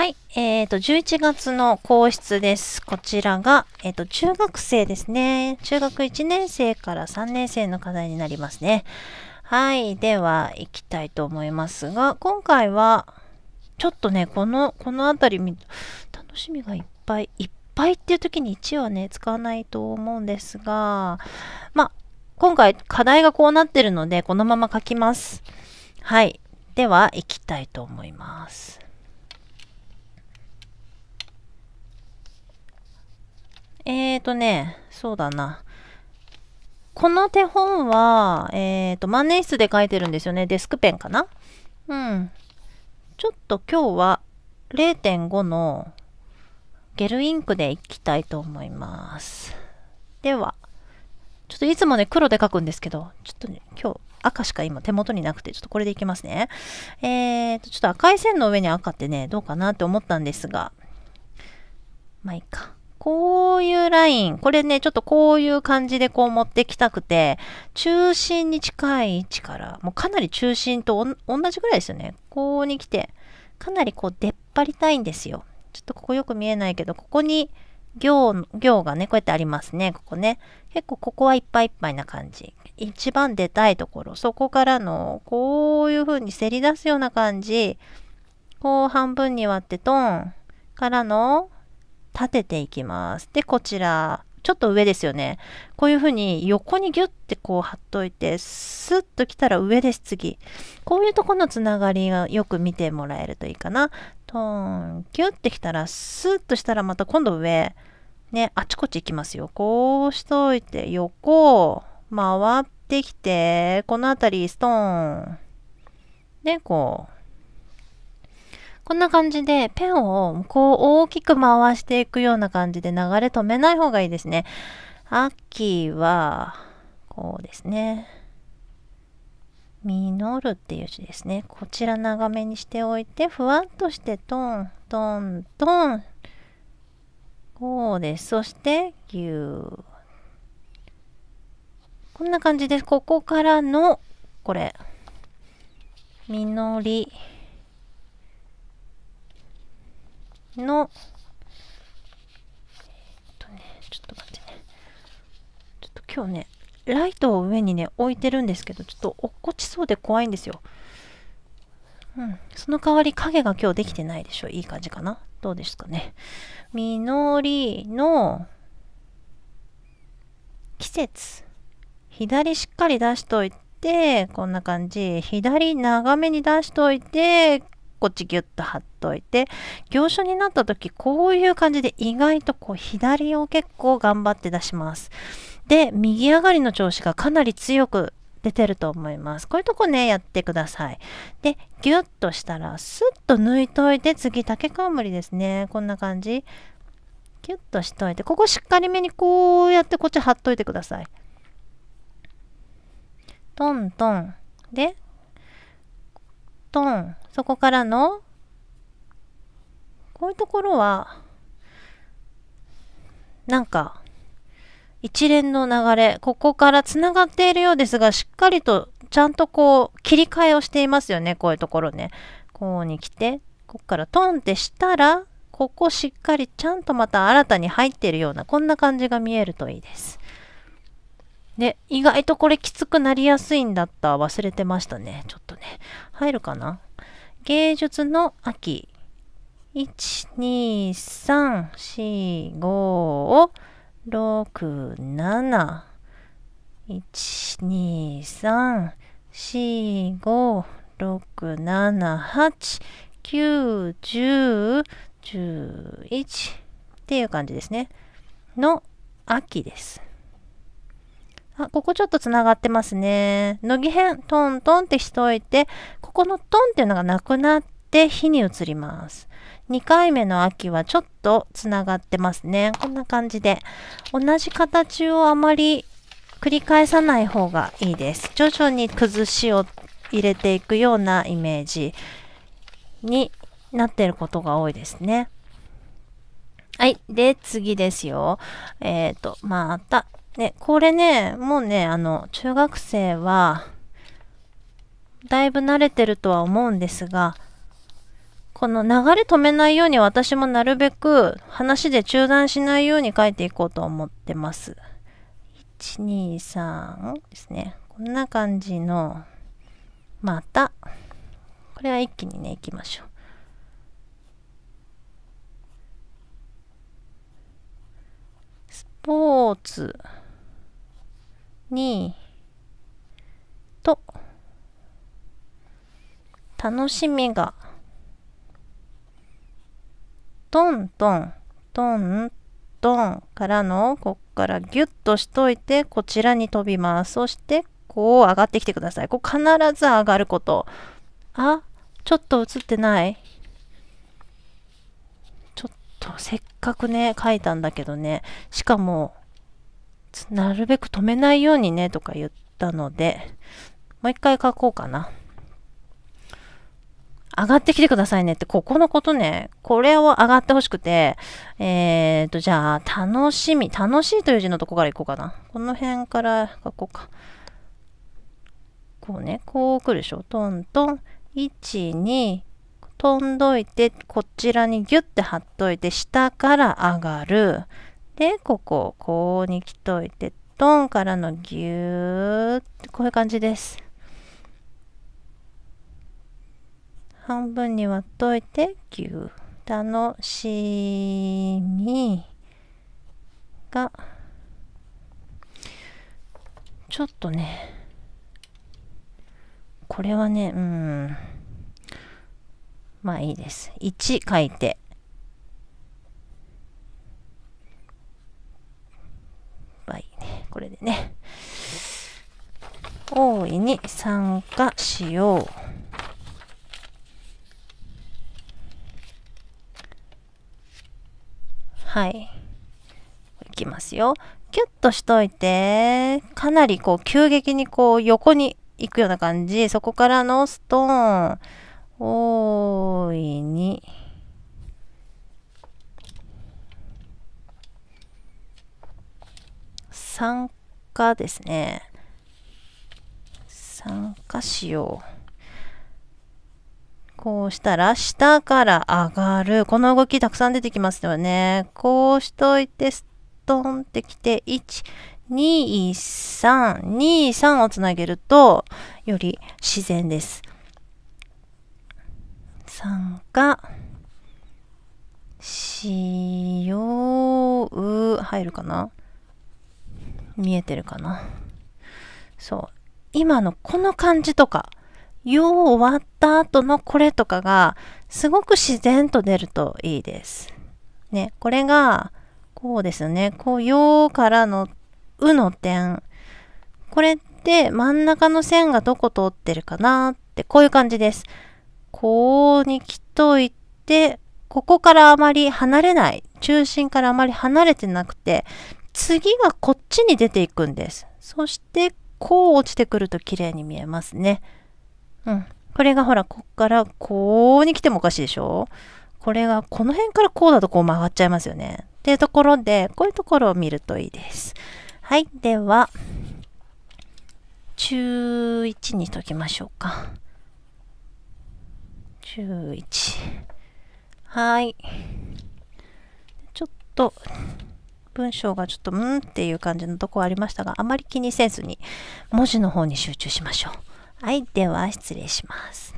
はい。えっ、ー、と、11月の皇室です。こちらが、えっ、ー、と、中学生ですね。中学1年生から3年生の課題になりますね。はい。では、行きたいと思いますが、今回は、ちょっとね、この、このあたり、楽しみがいっぱいいっぱいっていう時に1はね、使わないと思うんですが、まあ、今回課題がこうなってるので、このまま書きます。はい。では、行きたいと思います。えーとね、そうだな。この手本は、えっ、ー、と、万年筆で書いてるんですよね。デスクペンかなうん。ちょっと今日は0.5のゲルインクでいきたいと思います。では、ちょっといつもね、黒で書くんですけど、ちょっとね、今日赤しか今手元になくて、ちょっとこれでいきますね。えっ、ー、と、ちょっと赤い線の上に赤ってね、どうかなって思ったんですが、まあいいか。こういうライン、これね、ちょっとこういう感じでこう持ってきたくて、中心に近い位置から、もうかなり中心と同じぐらいですよね。こうに来て、かなりこう出っ張りたいんですよ。ちょっとここよく見えないけど、ここに行、行がね、こうやってありますね、ここね。結構ここはいっぱいいっぱいな感じ。一番出たいところ、そこからの、こういう風にせり出すような感じ。こう半分に割ってトンからの、立てていきます。で、こちら、ちょっと上ですよね。こういうふうに横にギュッてこう貼っといて、スッと来たら上です、次。こういうとこのつながりがよく見てもらえるといいかな。トーン、ギュッて来たら、スッとしたらまた今度上。ね、あちこち行きますよ。こうしといて、横、回ってきて、この辺り、ストーン。で、こう。こんな感じでペンをこう大きく回していくような感じで流れ止めない方がいいですね。秋は、こうですね。実るっていう字ですね。こちら長めにしておいて、ふわっとしてトン、トン、トン。こうです。そして、ぎゅー。こんな感じです。ここからの、これ。実り。の、えっとね、ちょっと待ってね。ちょっと今日ね、ライトを上にね、置いてるんですけど、ちょっと落っこちそうで怖いんですよ。うん。その代わり影が今日できてないでしょ。いい感じかな。どうですかね。実のりの季節。左しっかり出しといて、こんな感じ。左長めに出しといて、こっちギュッと貼っといて行書になった時こういう感じで意外とこう左を結構頑張って出します。で右上がりの調子がかなり強く出てると思います。こういうとこねやってください。でギュッとしたらスッと抜いといて次竹冠ですねこんな感じ。ギュッとしといてここしっかりめにこうやってこっち貼っといてください。トントンでトンそこからのこういうところはなんか一連の流れここからつながっているようですがしっかりとちゃんとこう切り替えをしていますよねこういうところねこうに来てここからトンってしたらここしっかりちゃんとまた新たに入っているようなこんな感じが見えるといいですで意外とこれきつくなりやすいんだった忘れてましたねちょっと入るかな芸術の秋。1,2,3,4,5,6,7。1,2,3,4,5,6,7,8,9,10,11っていう感じですね。の秋です。あ、ここちょっとつながってますね。乃木編、トントンってしといて、ここのトンっていうのがなくなって火に移ります。2回目の秋はちょっとつながってますね。こんな感じで。同じ形をあまり繰り返さない方がいいです。徐々に崩しを入れていくようなイメージになってることが多いですね。はい。で、次ですよ。えっ、ー、と、また、で、これね、もうね、あの、中学生は、だいぶ慣れてるとは思うんですが、この流れ止めないように私もなるべく話で中断しないように書いていこうと思ってます。1、2、3ですね。こんな感じの、また、これは一気にね、いきましょう。スポーツ。にと楽しみがトントントントンからのこっからギュッとしといてこちらに飛びますそしてこう上がってきてくださいこう必ず上がることあちょっと映ってないちょっとせっかくね書いたんだけどねしかもなるべく止めないようにねとか言ったので、もう一回書こうかな。上がってきてくださいねって、ここのことね、これを上がってほしくて、えーと、じゃあ、楽しみ、楽しいという字のとこから行こうかな。この辺から書こうか。こうね、こう来るでしょ。トントン、1、2、飛んどいて、こちらにギュッて貼っといて、下から上がる。でこここうにきといてドンからのギューってこういう感じです半分に割っといてギュー楽しみがちょっとねこれはねうんまあいいです1書いてこれでね。大いに参加しよう。はい。いきますよ。キュッとしといて、かなりこう急激にこう横に行くような感じ。そこからのストーン。大いに。参加ですね。参加しよう。こうしたら、下から上がる。この動きたくさん出てきますよね。こうしといて、ストンってきて、1、2、3、2、3をつなげると、より自然です。参加、しよう、入るかな見えてるかな。そう。今のこの感じとか、よう終わった後のこれとかが、すごく自然と出るといいです。ね、これが、こうですね。こう、ようからの、うの点。これって真ん中の線がどこ通ってるかなって、こういう感じです。こうに来といて、ここからあまり離れない。中心からあまり離れてなくて、次がこっちに出ていくんです。そしてこう落ちてくると綺麗に見えますね。うん。これがほら、こっからこうに来てもおかしいでしょこれがこの辺からこうだとこう曲がっちゃいますよね。っていうところで、こういうところを見るといいです。はい。では、中1にしときましょうか。中1。はい。ちょっと、文章がちょっとうんっていう感じのとこありましたがあまり気にせずに文字の方に集中しましょう。はい、では失礼します。